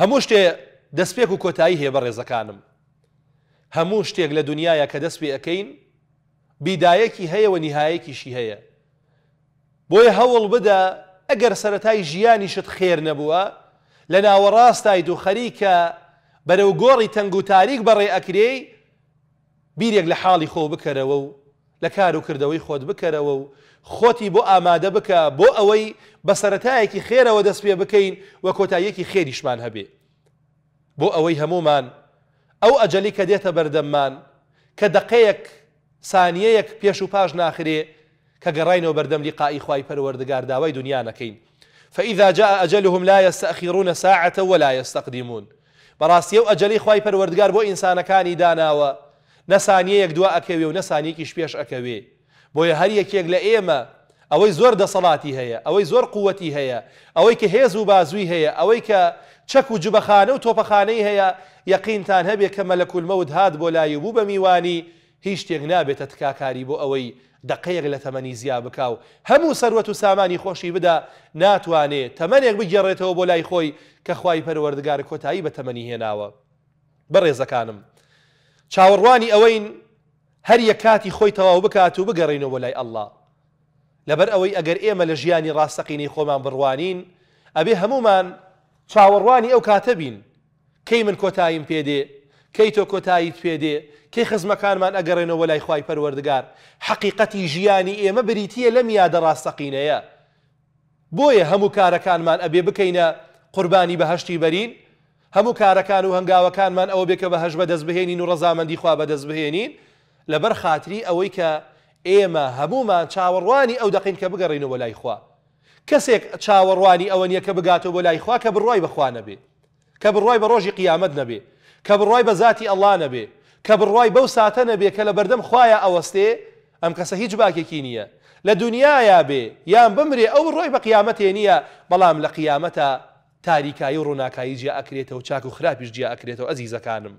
هەموو شتێ دەستپێک و کۆتایی هەیە بە ڕێزەکانم هەموو شتێک لە دنیاە کە دەست پێ ئەەکەین بیدایەکی هەیە و نیهایەکیشی هەیە بۆیە هەوڵ بدە ئەگەر سەتای ژیانی شت خێر نەبووە لە ناوەڕاستای دوو خەریکە بەرەو گۆڕی تەنگ و تاریک بەڕێ ئەکرێ بیرێک لە حاڵی خۆ بکەرەوە و لە کار و کردەوەی خۆت بکەرەوە و خۆتی بۆ ئامادە بکە بۆ ئەوەی بەسەرەتایەکی خێرەوە دەست پێ بکەین وە کۆتاییەکی خێریشمان هەبێ بۆ ئەوەی هەمومان ئەو ئەجلی کە دێتە بەردەممان کە دقەیەک سانیەیەک پێش و پاش ناخرێ کە گەڕینەوە بەردەم لیقائی خی پەروەردەگار داوای دنیا نەکەین فإذا جاء أجلهم لا يستأخرون ساعة ولا يستقدمون بەڕاستی ئەو ئەجلی خی پەروەردگار بۆ ئینسانەکانی داناوە نەسانیە یەک دو ئەکەوێ و نەسانێکیش پێش ئەکەوێ بۆیە هەر یەکێک لە ئێمە ئەوەی زۆر دەسەڵاتی هەیە ئەوەی زۆر قوتی هەیە ئەوەی کە هێز و بازووی هەیە ئەوەی کە چەک و جبەخانە و تۆپەخانەی هەیە یەقینتان هەبێ کە مەلەکولمەوت هاات بۆ لای بوو بە میوانی هیچ شتێک نابێتە تکاکاری بۆ ئەوەی دقەیەک لە تەمەنی زیا بکاو هەموو سەروەت و سامانی خۆشی بدا ناتوانێت تەمەنێک بگەڕێتەوە بۆ لای خۆی کە خوای پەروەردگار کۆتایی بە تەمەنی هێناوە بەڕێزەکانم چاوەڕوانی ئەوەین هەر یە کاتی خۆی تەواو بکات و بگەڕینەوە لای ئەله لەبەر ئەوەی ئەگەر ئێمە لە ژیانی ڕاستەقینی خۆمان بڕوانین ئەبێ هەمومان چاوەڕوانی ئەو کاتە بین کەی من کۆتاییم پێدێ کەی تۆ کۆتاییت پێدێ کەی خزمەکانمان ئەگەڕێنەوە لای خی پەروەردگار حقیقەتی ژیانی ئێمە بریتە لە میادە ڕاستەقینەیە بۆیە هەموو کارەکانمان ئەبێ بکەینە قوربانی بەهشتی بەرین هەموو کارەکان و هەنگاوەکانمان ئەوە بێکە بە هەش بە دەستبهێنین و ڕزامەندی خوا بە دەستبهێنین لەبەر خااتری ئەوەی کە ئێمە هەمومان چاوەڕوانی ئەو دەقین کە بگەڕینەوە لای خوا کەسێک چاوەڕوانی ئەوە نیە کە بگاتەوە بۆ لای خوا کە بڕای بەخوا نەبێ کە بڕای بە ڕۆژی قیامەت نەبێ کە بڕای بە ذاتی ئەللا نەبێ کە بڕای بەو ساتە نەبێ کە لە بەردەم خویە ئەوەستێ ئەم کەسە هیچ باکێکی نییە لە دنیایا بێ یان بمرێ ئەو ڕۆی بە قیامەتێ نییە بەڵام لە قیامەتە تاریکایی و ڕووناکایی جیا ئەکرێتەوە چاک و خراپیش جیا ئەکرێتەوە ئەزیزەکانم